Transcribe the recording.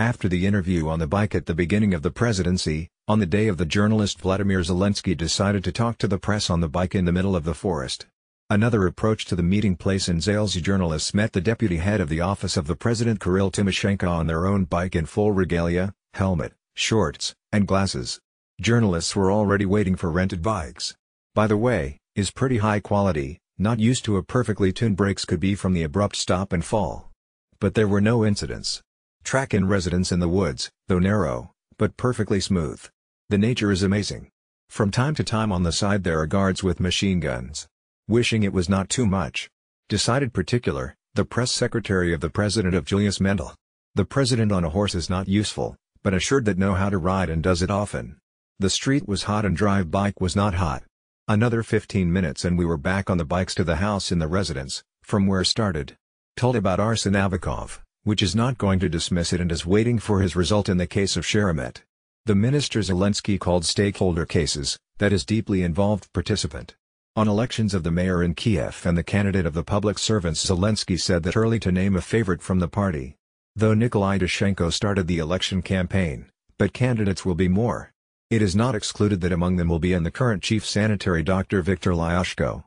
After the interview on the bike at the beginning of the presidency, on the day of the journalist Vladimir Zelensky decided to talk to the press on the bike in the middle of the forest. Another approach to the meeting place in Zales journalists met the deputy head of the office of the president Kirill Timoshenko on their own bike in full regalia, helmet, shorts, and glasses. Journalists were already waiting for rented bikes. By the way, is pretty high quality, not used to a perfectly tuned brakes could be from the abrupt stop and fall. But there were no incidents. Track in residence in the woods, though narrow, but perfectly smooth. The nature is amazing. From time to time on the side there are guards with machine guns. Wishing it was not too much. Decided particular, the press secretary of the president of Julius Mendel. The president on a horse is not useful, but assured that know how to ride and does it often. The street was hot and drive bike was not hot. Another 15 minutes and we were back on the bikes to the house in the residence, from where started. Told about Arsen Avakov which is not going to dismiss it and is waiting for his result in the case of Sheremet. The minister Zelensky called stakeholder cases, that is deeply involved participant. On elections of the mayor in Kiev and the candidate of the public servants Zelensky said that early to name a favorite from the party. Though Nikolai Dushenko started the election campaign, but candidates will be more. It is not excluded that among them will be and the current chief sanitary doctor Viktor Lyashko.